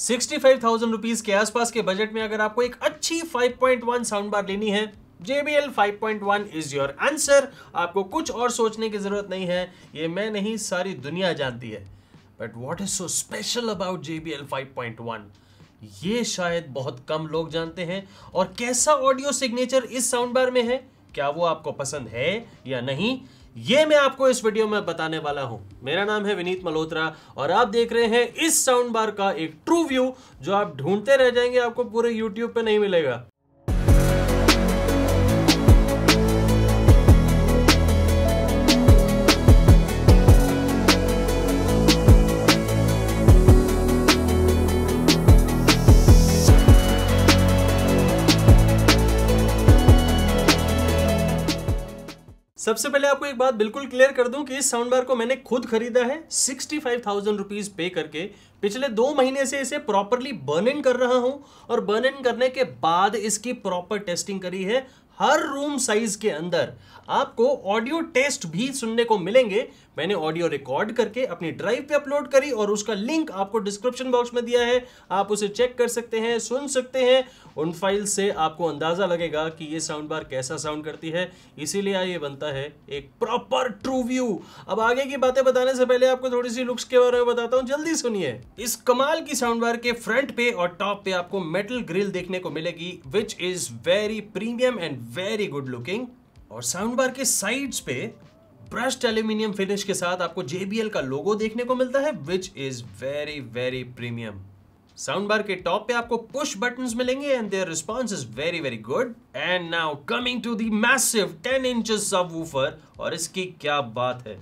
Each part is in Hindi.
सिक्सटी फाइव थाउजेंड रुपीज के आसपास के बजट में अगर आपको एक अच्छी 5.1 साउंड बार लेनी है JBL 5.1 is your answer. आपको कुछ और सोचने की जरूरत नहीं है ये मैं नहीं सारी दुनिया जानती है but what is so special about JBL 5.1 ये शायद बहुत कम लोग जानते हैं और कैसा ऑडियो सिग्नेचर इस साउंड बार में है क्या वो आपको पसंद है या नहीं ये मैं आपको इस वीडियो में बताने वाला हूं मेरा नाम है विनीत मल्होत्रा और आप देख रहे हैं इस साउंड बार का एक ट्रू व्यू जो आप ढूंढते रह जाएंगे आपको पूरे यूट्यूब पे नहीं मिलेगा सबसे पहले आपको एक बात बिल्कुल क्लियर कर दूं कि इस साउंड बार को मैंने खुद खरीदा है सिक्सटी फाइव थाउजेंड रुपीज पे करके पिछले दो महीने से इसे प्रॉपरली बर्न इन कर रहा हूं और बर्न इन करने के बाद इसकी प्रॉपर टेस्टिंग करी है हर रूम साइज के अंदर आपको ऑडियो टेस्ट भी सुनने को मिलेंगे मैंने ऑडियो रिकॉर्ड करके अपनी ड्राइव पे अपलोड करी और उसका लिंक आपको डिस्क्रिप्शन बॉक्स में दिया है आप उसे चेक कर सकते हैं सुन सकते हैं उन फाइल से आपको अंदाज़ा लगेगा कि ये साउंड बार कैसा साउंड करती है इसीलिए ये बनता है एक प्रॉपर ट्रू व्यू अब आगे की बातें बताने से पहले आपको थोड़ी सी लुक्स के बारे में बताता हूँ जल्दी सुनिए इस कमाल की साउंड बार के फ्रंट पे और टॉप पे आपको मेटल ग्रिल देखने को मिलेगी which is very premium and very good looking और साउंड बार के साइड्स पे ब्रश्ड एल्यूमिनियम फिनिश के साथ आपको JBL का लोगो देखने को मिलता है which is very very premium sound bar के टॉप पे आपको पुश बटन्स मिलेंगे and their response is very very good and now coming to the massive 10 inch subwoofer और इसकी क्या बात है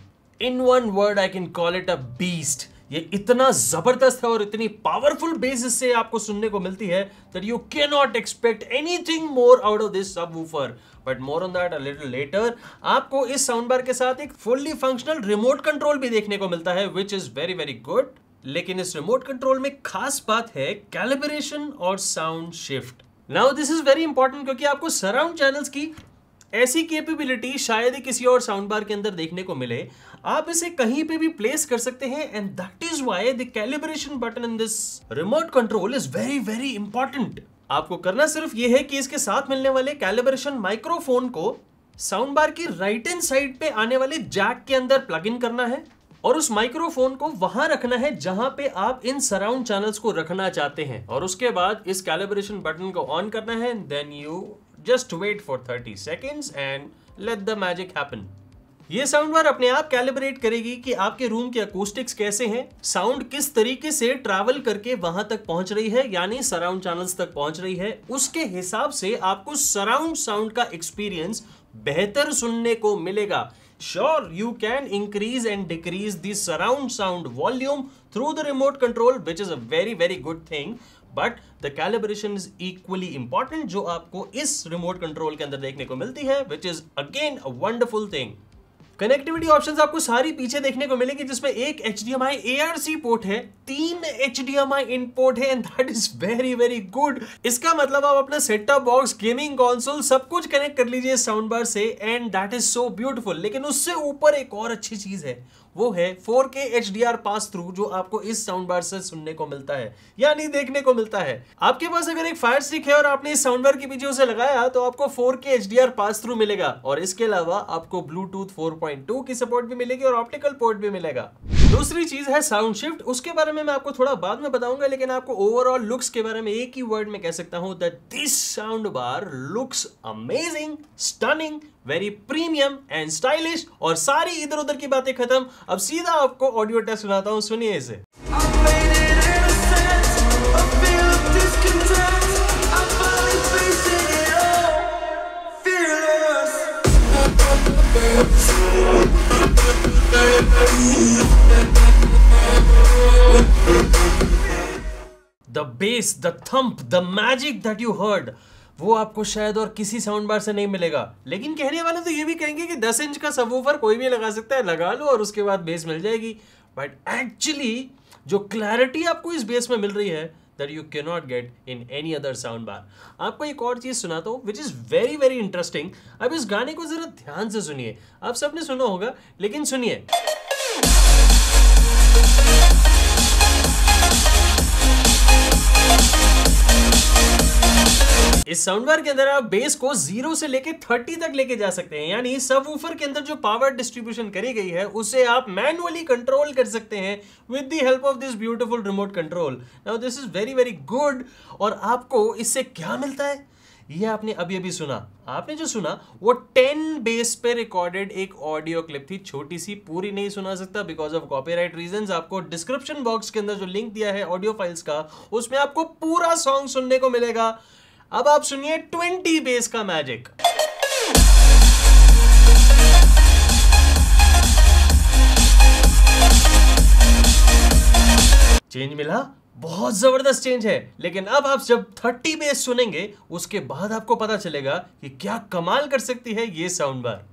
in one word I can call it a beast ये इतना ज़बरदस्त है और इतनी पावरफुल बेसिस से आपको सुनने को मिलती है that you can not expect anything more out of this subwoofer but more on that a little later आपको इस साउंड बार के साथ एक फुल्ली फंक्शनल रिमोट कंट्रोल भी देखने को मिलता है which is very very good लेकिन इस रिमोट कंट्रोल में खास बात है कैलिब्रेशन और sound shift now this is very important क्योंकि आपको सराउंड चैनल्स की ऐसी कैपेबिलिटी शायद ही किसी और साउंड बार के अंदर देखने को मिले आप इसे कहीं पे भी प्लेस कर सकते हैं and that is why the calibration button in this remote control is very very important आपको करना सिर्फ ये है कि इसके साथ मिलने वाले कैलिब्रेशन माइक्रोफोन को साउंड बार की राइट एंड साइड पे आने वाले जैक के अंदर प्लग इन करना है और उस माइक्रोफोन को वहां रखना है जहां पे आप इन सराउंड चैनल्स को रखना चाहते हैं और उसके बाद इस कैलिब्रेशन बटन को ऑन करना है then you just wait for thirty seconds and let the magic happen ये साउंड बार अपने आप कैलिब्रेट करेगी कि आपके रूम के अकोस्टिक्स कैसे हैं साउंड किस तरीके से ट्रैवल करके वहां तक पहुंच रही है यानी सराउंड चैनल्स तक पहुंच रही है उसके हिसाब से आपको सराउंड साउंड का एक्सपीरियंस बेहतर सुनने को मिलेगा sure you can increase and decrease the surround sound volume through the remote control which is a very very good thing but the calibration is equally important जो आपको इस रिमोट कंट्रोल के अंदर देखने को मिलती है which is again a wonderful thing connectivity options आपको सारी पीछे देखने को मिलेंगी जिसमें एक H D M I A R C port है तीन H D M I in port है and that is very very good इसका मतलब आप अपना सेटअप बॉक्स गेमिंग कॉन्सोल सब कुछ कनेक्ट कर लीजिए साउंड बार से and that is so beautiful लेकिन उससे ऊपर एक और अच्छी चीज है वो है 4K के H D R pass through जो आपको इस साउंड बार से सुनने को मिलता है यानी देखने को मिलता है आपके पास अगर एक फायर स्टिक है और आपने इस साउंड बार के पीछे उसे लगाया तो आपको 4K के H D R pass through मिलेगा और इसके अलावा आपको ब्लूटूथ फोर 4.2 की सपोर्ट भी मिलेगी और ऑप्टिकल पोर्ट भी मिलेगा दूसरी चीज है साउंड शिफ्ट उसके बारे में मैं आपको थोड़ा बाद में बताऊंगा लेकिन आपको ओवरऑल लुक्स के बारे में एक ही वर्ड में कह सकता हूं this sound bar looks amazing stunning very premium and stylish और सारी इधर उधर की बातें खत्म अब सीधा आपको ऑडियो टेस्ट सुनाता हूं सुनिए इसे the bass the thump the magic that you heard वो आपको शायद और किसी साउंड बार से नहीं मिलेगा लेकिन कहने वाले तो ये भी कहेंगे कि 10 इंच का सबवूफर कोई भी लगा सकता है लगा लो और उसके बाद बेस मिल जाएगी बट एक्चुअली जो क्लैरिटी आपको इस बेस में मिल रही है that you can not get in any other sound bar आपको एक और चीज़ सुनाता हूँ which is very very interesting अब इस गाने को ज़रा ध्यान से सुनिए आप सबने सुना होगा लेकिन सुनिए इस साउंड बार के अंदर आप बेस को जीरो से लेके थर्टी तक लेके जा सकते हैं यानी सब ऊपर के अंदर जो पावर डिस्ट्रीब्यूशन करी गई है उसे आप मैनुअली कंट्रोल कर सकते हैं with the help of this beautiful remote control now this is very very good और आपको इससे क्या मिलता है ये आपने अभी अभी सुना आपने जो सुना वो टेन बेस पे रिकॉर्डेड एक ऑडियो क्लिप थी छोटी सी पूरी नहीं सुना सकता बिकॉज ऑफ कॉपीराइट रीजंस आपको डिस्क्रिप्शन बॉक्स के अंदर जो लिंक दिया है ऑडियो फाइल्स का उसमें आपको पूरा सॉन्ग सुनने को मिलेगा अब आप सुनिए ट्वेंटी बेस का मैजिक चेंज मिला बहुत ज़बरदस्त चेंज है लेकिन अब आप जब 30 बेस सुनेंगे उसके बाद आपको पता चलेगा कि क्या कमाल कर सकती है ये साउंड बार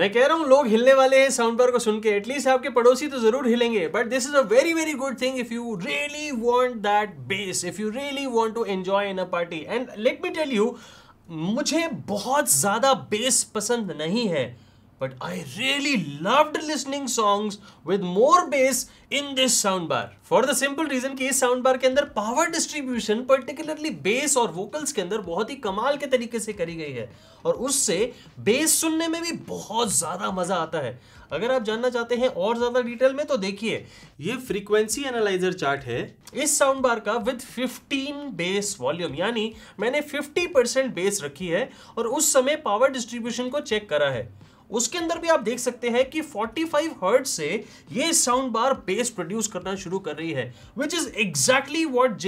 मैं कह रहा हूँ लोग हिलने वाले हैं साउंड बार को सुन के एटलीस्ट आपके पड़ोसी तो जरूर हिलेंगे but this is a very very good thing if you really want that bass if you really want to enjoy in a party and let me tell you मुझे बहुत ज़्यादा बेस पसंद नहीं है but I really loved listening songs with more bass in this soundbar. For the simple reason कि इस soundbar के अंदर power distribution particularly bass और vocals के अंदर बहुत ही कमाल के तरीके से करी गई है और उससे bass सुनने में भी बहुत ज़्यादा मज़ा आता है अगर आप जानना चाहते हैं और ज़्यादा डिटेल में तो देखिए ये फ्रीक्वेंसी एनालाइजर चार्ट है इस साउंड बार का विद 15 बेस वॉल्यूम यानी मैंने 50 परसेंट बेस रखी है और उस समय पावर डिस्ट्रीब्यूशन को चेक करा है उसके अंदर भी आप देख सकते हैं कि 45 हर्ट से ये साउंड बार बेस प्रोड्यूस करना शुरू कर रही है which is exactly what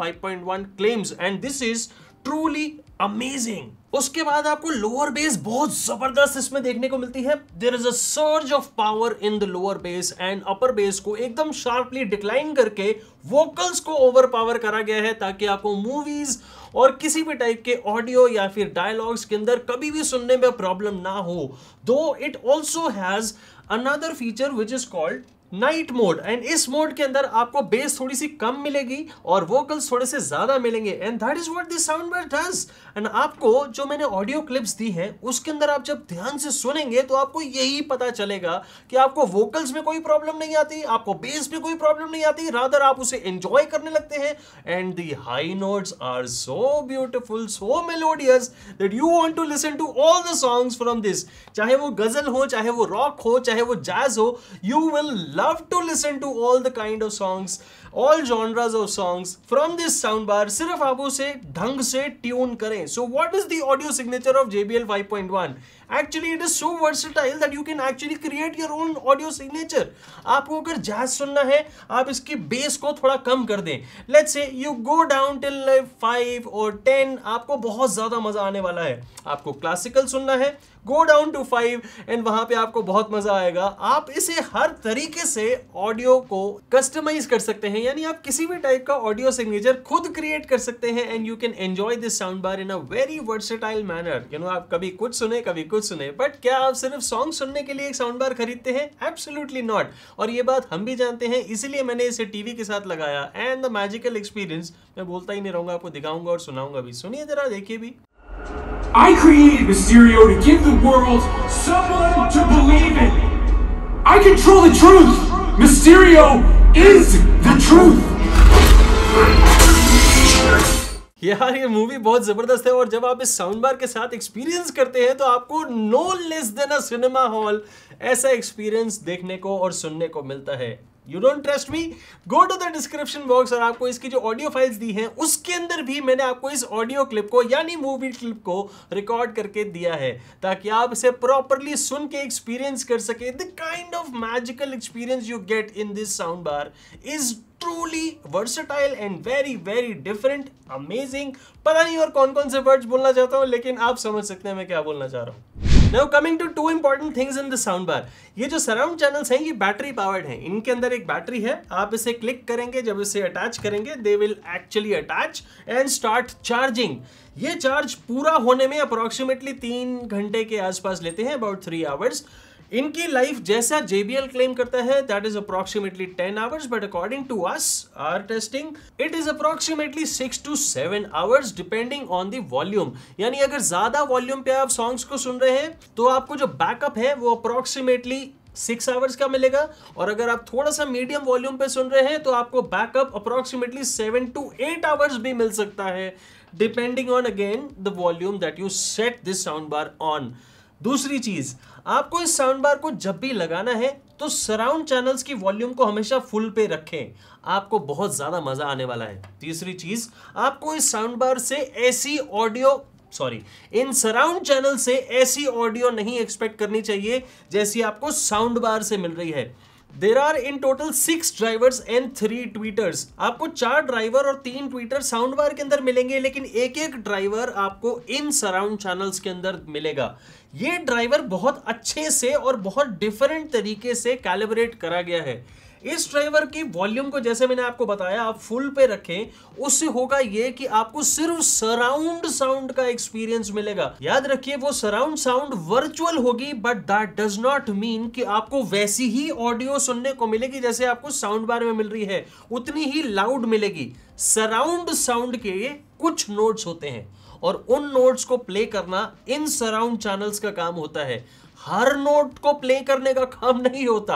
point one claims and this is truly amazing उसके बाद आपको लोअर बेस बहुत जबरदस्त इसमें देखने को मिलती है there is urge of power in the lower bass and upper bass को एकदम शार्पली डिक्लाइन करके वोकल्स को ओवर पावर करा गया है ताकि आपको मूवीज और किसी भी टाइप के ऑडियो या फिर डायलॉग्स के अंदर कभी भी सुनने में प्रॉब्लम ना हो though it also has another feature which is called night mode and इस मोड के अंदर आपको बेस थोड़ी सी कम मिलेगी और वोकल्स थोड़े से ज़्यादा मिलेंगे and that is what this sound bar does and आपको जो मैंने ऑडियो क्लिप्स दी हैं उसके अंदर आप जब ध्यान से सुनेंगे तो आपको यही पता चलेगा कि आपको वोकल्स में कोई प्रॉब्लम नहीं आती आपको बेस में कोई प्रॉब्लम नहीं आती रादर आप उसे एंजॉय करने लगते हैं and the high notes are so beautiful so melodious that you want to listen to all the songs from this चाहे वो गज़ल हो चाहे वो रॉक हो चाहे वो जैज हो you will love to listen to all the kind of songs all genres of songs from this soundbar सिर्फ आप उसे ढंग से ट्यून करें so what is the audio signature of JBL 5.1 actually it is so versatile that you can actually create your own audio signature आपको अगर जैज सुनना है आप इसकी बेस को थोड़ा कम कर दें let's say you go down till five और टेन आपको बहुत ज़्यादा मज़ा आने वाला है आपको क्लासिकल सुनना है go down to five and वहां पे आपको बहुत मजा आएगा आप इसे हर तरीके से ऑडियो को कस्टमाइज कर सकते हैं यानी आप किसी भी टाइप का ऑडियो सिग्नेचर खुद क्रिएट कर सकते हैं and you can enjoy this sound bar in a very versatile manner you know आप कभी कुछ सुने कभी कुछ कुछ सुने बट क्या आप सिर्फ सॉन्ग सुनने के लिए एक साउंड बार खरीदते हैं एब्सोल्युटली नॉट और ये बात हम भी जानते हैं इसीलिए मैंने इसे टीवी के साथ लगाया एंड द मैजिकल एक्सपीरियंस मैं बोलता ही नहीं रहूंगा आपको दिखाऊंगा और सुनाऊंगा भी सुनिए जरा देखिए भी I created Mysterio to give the world someone to believe in. I control the truth. Mysterio is the truth. यार ये मूवी बहुत जबरदस्त है और जब आप इस साउंड बार के साथ एक्सपीरियंस करते हैं तो आपको no less than a cinema hall ऐसा एक्सपीरियंस देखने को और सुनने को मिलता है you don't trust me go to the description box और आपको इसकी जो ऑडियो फाइल्स दी हैं उसके अंदर भी मैंने आपको इस ऑडियो क्लिप को यानी मूवी क्लिप को रिकॉर्ड करके दिया है ताकि आप इसे प्रॉपरली सुन के एक्सपीरियंस कर सके the kind of magical experience you get in this sound bar is truly versatile and very very different amazing पता नहीं और कौन कौन से वर्ड्स बोलना चाहता हूँ लेकिन आप समझ सकते हैं मैं क्या बोलना चाह रहा हूँ now coming to two important things in the sound bar ये जो सराउंड चैनल्स हैं ये बैटरी पावर्ड हैं इनके अंदर एक बैटरी है आप इसे क्लिक करेंगे जब इसे अटैच करेंगे they will actually attach and start charging ये चार्ज पूरा होने में अप्रोक्सीमेटली तीन घंटे के आसपास लेते हैं अबाउट थ्री आवर्स इनकी लाइफ जैसा JBL क्लेम करता है that is approximately 10 hours but according to us our testing it is approximately 6 to 7 hours depending on the volume यानी अगर ज्यादा वॉल्यूम पे आप सॉन्ग्स को सुन रहे हैं तो आपको जो बैकअप है वो अप्रोक्सीमेटली सिक्स आवर्स का मिलेगा और अगर आप थोड़ा सा मीडियम वॉल्यूम पे सुन रहे हैं तो आपको backup approximately seven to eight hours भी मिल सकता है depending on again the volume that you set this sound bar on दूसरी चीज़ आपको इस साउंड बार को जब भी लगाना है तो सराउंड चैनल्स की वॉल्यूम को हमेशा फुल पे रखें आपको बहुत ज़्यादा मज़ा आने वाला है तीसरी चीज़ आपको इस साउंड बार से ऐसी audio sorry in surround channel से ऐसी ऑडियो नहीं एक्सपेक्ट करनी चाहिए जैसी आपको साउंड बार से मिल रही है there are in total six drivers and three tweeters आपको चार ड्राइवर और तीन ट्वीटर साउंड बार के अंदर मिलेंगे लेकिन एक एक ड्राइवर आपको इन सराउंड चैनल्स के अंदर मिलेगा ये ड्राइवर बहुत अच्छे से और बहुत डिफरेंट तरीके से कैलिब्रेट करा गया है इस ड्राइवर की वॉल्यूम को जैसे मैंने आपको बताया आप फुल पे रखें उससे होगा ये कि आपको सिर्फ सराउंड साउंड का एक्सपीरियंस मिलेगा याद रखिए वो सराउंड साउंड वर्चुअल होगी but that does not mean कि आपको वैसी ही ऑडियो सुनने को मिलेगी जैसे आपको साउंड बार में मिल रही है उतनी ही लाउड मिलेगी सराउंड साउंड के कुछ नोट्स होते हैं और उन नोट्स को प्ले करना इन सराउंड चैनल्स का काम होता है हर नोट को प्ले करने का काम नहीं होता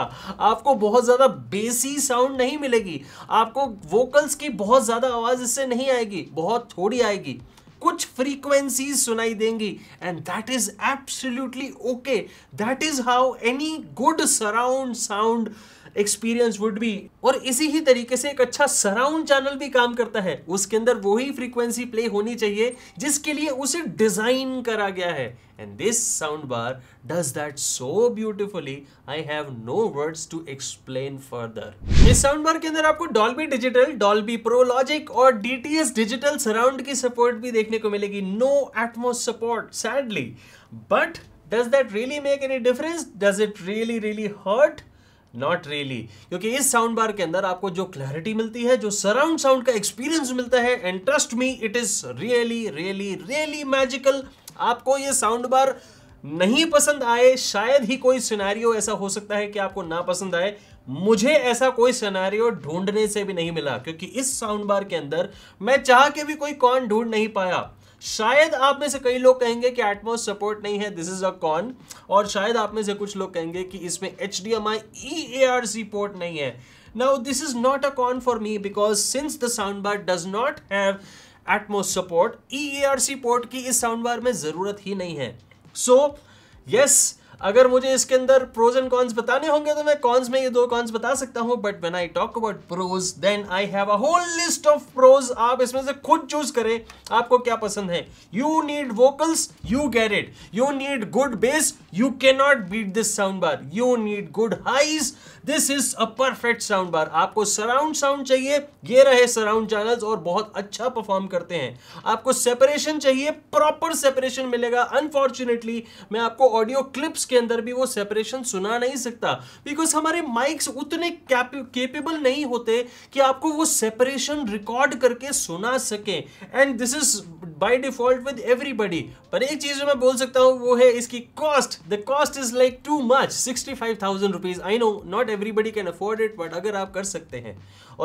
आपको बहुत ज़्यादा बेसी साउंड नहीं मिलेगी आपको वोकल्स की बहुत ज़्यादा आवाज़ इससे नहीं आएगी बहुत थोड़ी आएगी कुछ फ्रीक्वेंसी सुनाई देंगी and that is absolutely okay that is how any good surround sound experience would be और इसी ही तरीके से एक अच्छा सराउंड चैनल भी काम करता है उसके अंदर वही फ्रीक्वेंसी प्ले होनी चाहिए जिसके लिए उसे डिजाइन करा गया है and this sound bar does that so beautifully I have no words to explain further इस साउंड बार के अंदर आपको Dolby digital Dolby pro logic और डीटीएस डिजिटल सराउंड की सपोर्ट भी देखने को मिलेगी no Atmos support sadly but does that really make any difference does it really really hurt not really क्योंकि इस साउंड बार के अंदर आपको जो क्लैरिटी मिलती है जो सराउंड साउंड का एक्सपीरियंस मिलता है and trust me it is really really really magical आपको ये साउंड बार नहीं पसंद आए शायद ही कोई सिनारियो ऐसा हो सकता है कि आपको ना पसंद आए मुझे ऐसा कोई सिनारियो ढूंढने से भी नहीं मिला क्योंकि इस साउंड बार के अंदर मैं चाह के भी कोई कौन ढूंढ नहीं पाया शायद आप में से कई लोग कहेंगे कि एटमोस सपोर्ट नहीं है दिस इज अ कॉन और शायद आप में से कुछ लोग कहेंगे कि इसमें H D M I E C port नहीं है now this is not a con for me because since the sound bar does not have Atmos support E A R C port की इस साउंड बार में ज़रूरत ही नहीं है सो so, यस yes, अगर मुझे इसके अंदर प्रोज एंड कॉन्स बताने होंगे तो मैं कॉन्स में ये दो कॉन्स बता सकता हूँ but when I talk about pros then I have a whole list of pros आप इसमें से खुद चूज करें आपको क्या पसंद है you need vocals you get it you need good bass you can not beat this sound bar you need good highs this is a perfect sound bar आपको सराउंड साउंड चाहिए ये रहे सराउंड चैनल्स और बहुत अच्छा परफॉर्म करते हैं आपको सेपरेशन चाहिए प्रॉपर सेपरेशन मिलेगा अनफॉर्चुनेटली मैं आपको ऑडियो क्लिप्स उसके अंदर भी वो सेपरेशन सुना नहीं सकता बिकॉज हमारे माइक्स उतने केपेबल नहीं होते कि आपको वो सेपरेशन रिकॉर्ड करके सुना सके and this is by default with everybody पर एक चीज मैं बोल सकता हूँ वो है इसकी cost the cost is like too much sixty five thousand rupees I know not everybody can afford it but अगर आप कर सकते हैं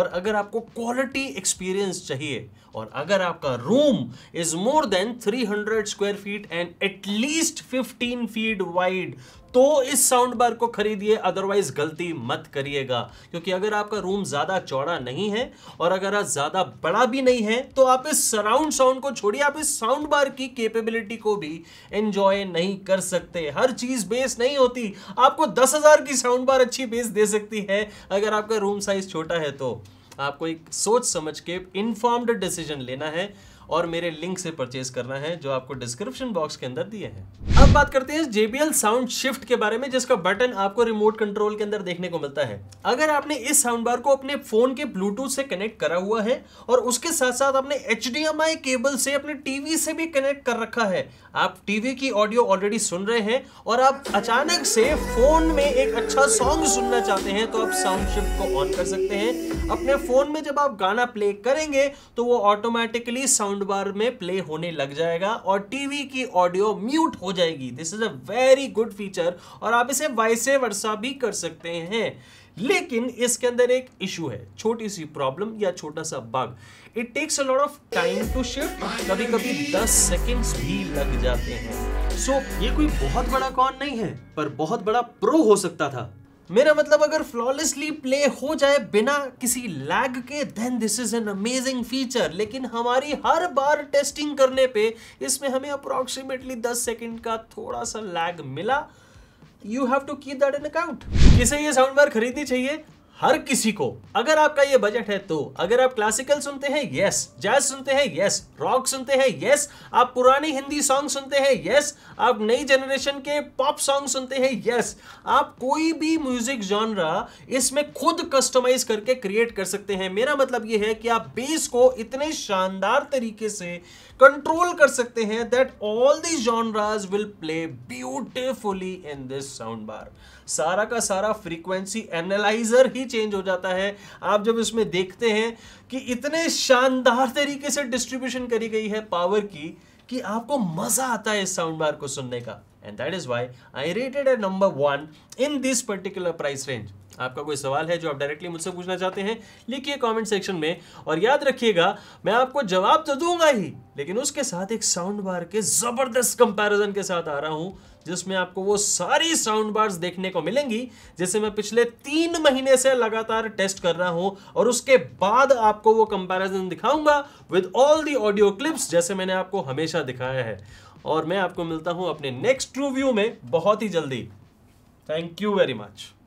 और अगर आपको क्वालिटी एक्सपीरियंस चाहिए और अगर आपका room is more than three hundred square feet and at least fifteen feet wide right तो इस साउंड बार को खरीदिए अदरवाइज गलती मत करिएगा क्योंकि अगर आपका रूम ज़्यादा चौड़ा नहीं है और अगर आप ज़्यादा बड़ा भी नहीं है तो आप इस सराउंड साउंड को छोड़िए आप इस साउंड बार की कैपेबिलिटी को भी एंजॉय नहीं कर सकते हर चीज़ बेस नहीं होती आपको दस हज़ार की साउंड बार अच्छी बेस दे सकती है अगर आपका रूम साइज़ छोटा है तो आपको एक सोच समझ के इन्फॉर्म्ड डिसीजन लेना है और मेरे लिंक से परचेज करना है जो आपको डिस्क्रिप्शन बॉक्स के अंदर दिए हैं अब बात करते हैं JBL साउंड शिफ्ट के बारे में जिसका बटन आपको रिमोट कंट्रोल के अंदर देखने को मिलता है अगर आपने इस साउंड बार को अपने फोन के ब्लूटूथ से कनेक्ट करा हुआ है और उसके साथ साथ आपने HDMI केबल से अपने टीवी से भी कनेक्ट कर रखा है आप टीवी की ऑडियो ऑलरेडी सुन रहे हैं और आप अचानक से फोन में एक अच्छा सॉन्ग सुनना चाहते हैं तो आप साउंड शिफ्ट को ऑन कर सकते हैं अपने फोन में जब आप गाना प्ले करेंगे तो वो ऑटोमेटिकली साउंड बार में प्ले होने लग जाएगा और टीवी की ऑडियो म्यूट हो जाएगी जाएगी this is a very good feature और आप इसे वाइसे वर्षा भी कर सकते हैं लेकिन इसके अंदर एक इशू है छोटी सी प्रॉब्लम या छोटा सा bug it takes a lot of time to shift कभी कभी 10 सेकेंड्स भी लग जाते हैं सो so, ये कोई बहुत बड़ा कॉन नहीं है पर बहुत बड़ा प्रो हो सकता था मेरा मतलब अगर फ्लॉलेसली प्ले हो जाए बिना किसी लैग के then this is an amazing feature लेकिन हमारी हर बार टेस्टिंग करने पे इसमें हमें अप्रोक्सीमेटली 10 सेकंड का थोड़ा सा लैग मिला you have to keep that in account इसे ये साउंड बार खरीदनी चाहिए हर किसी को अगर आपका ये बजट है तो अगर आप क्लासिकल सुनते हैं यस जैज सुनते हैं यस रॉक सुनते हैं यस आप पुरानी हिंदी सॉन्ग सुनते हैं यस आप नई जनरेशन के पॉप सॉन्ग सुनते हैं यस आप कोई भी म्यूजिक जॉनरा इसमें खुद कस्टमाइज करके क्रिएट कर सकते हैं मेरा मतलब ये है कि आप बेस को इतने शानदार तरीके से कंट्रोल कर सकते हैं that all the genres will play beautifully in this sound bar सारा का सारा फ्रीक्वेंसी एनालाइजर ही चेंज हो जाता है आप जब इसमें देखते हैं कि इतने शानदार तरीके से डिस्ट्रीब्यूशन करी गई है पावर की कि आपको मजा आता है इस साउंड बार को सुनने का and that is why I rated a number one in this particular price range आपका कोई सवाल है जो आप डायरेक्टली मुझसे पूछना चाहते हैं लिखिए कमेंट सेक्शन में और याद रखिएगा मैं आपको जवाब तो दूंगा ही लेकिन उसके साथ एक साउंड बार के ज़बरदस्त कंपैरिजन के साथ आ रहा हूं जिसमें आपको वो सारी साउंड बार्स देखने को मिलेंगी जैसे मैं पिछले तीन महीने से लगातार टेस्ट कर रहा हूं और उसके बाद आपको वो कंपैरिजन दिखाऊंगा with all the audio clips जैसे मैंने आपको हमेशा दिखाया है और मैं आपको मिलता हूं अपने नेक्स्ट रिव्यू में बहुत ही जल्दी थैंक यू वेरी मच